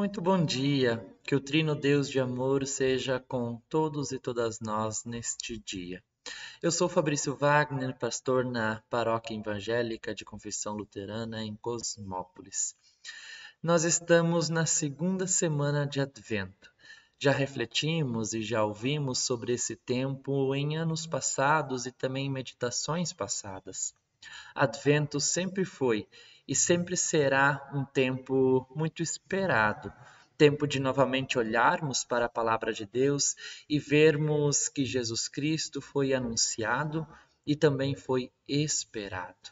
Muito bom dia, que o Trino Deus de amor seja com todos e todas nós neste dia. Eu sou Fabrício Wagner, pastor na Paróquia Evangélica de Confissão Luterana em Cosmópolis. Nós estamos na segunda semana de Advento. Já refletimos e já ouvimos sobre esse tempo em anos passados e também em meditações passadas. Advento sempre foi e sempre será um tempo muito esperado. Tempo de novamente olharmos para a palavra de Deus e vermos que Jesus Cristo foi anunciado e também foi esperado.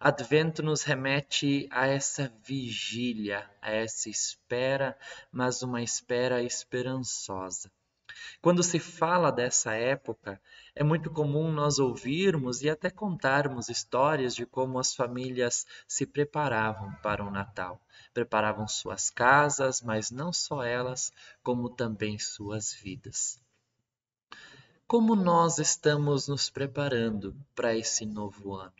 Advento nos remete a essa vigília, a essa espera, mas uma espera esperançosa. Quando se fala dessa época, é muito comum nós ouvirmos e até contarmos histórias de como as famílias se preparavam para o Natal. Preparavam suas casas, mas não só elas, como também suas vidas. Como nós estamos nos preparando para esse novo ano?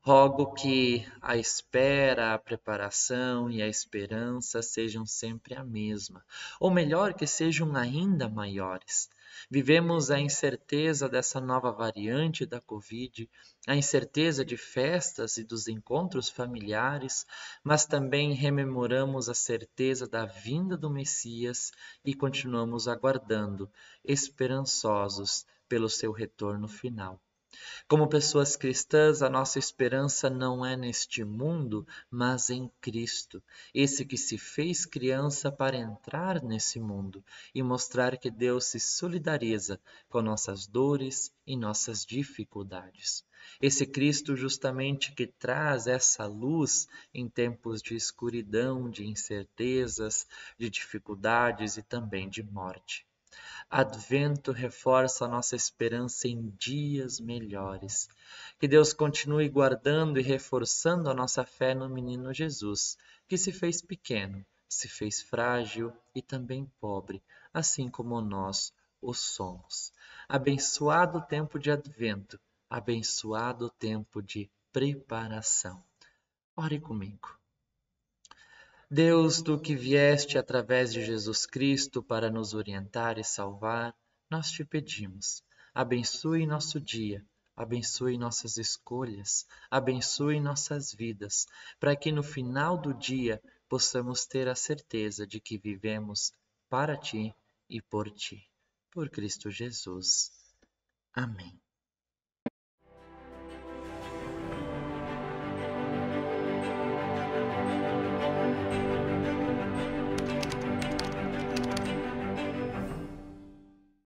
Rogo que a espera, a preparação e a esperança sejam sempre a mesma, ou melhor, que sejam ainda maiores. Vivemos a incerteza dessa nova variante da Covid, a incerteza de festas e dos encontros familiares, mas também rememoramos a certeza da vinda do Messias e continuamos aguardando, esperançosos pelo seu retorno final. Como pessoas cristãs, a nossa esperança não é neste mundo, mas em Cristo, esse que se fez criança para entrar nesse mundo e mostrar que Deus se solidariza com nossas dores e nossas dificuldades. Esse Cristo, justamente, que traz essa luz em tempos de escuridão, de incertezas, de dificuldades e também de morte. Advento reforça a nossa esperança em dias melhores. Que Deus continue guardando e reforçando a nossa fé no menino Jesus, que se fez pequeno, se fez frágil e também pobre, assim como nós o somos. Abençoado o tempo de advento, abençoado o tempo de preparação. Ore comigo. Deus, tu que vieste através de Jesus Cristo para nos orientar e salvar, nós te pedimos, abençoe nosso dia, abençoe nossas escolhas, abençoe nossas vidas, para que no final do dia possamos ter a certeza de que vivemos para ti e por ti. Por Cristo Jesus. Amém.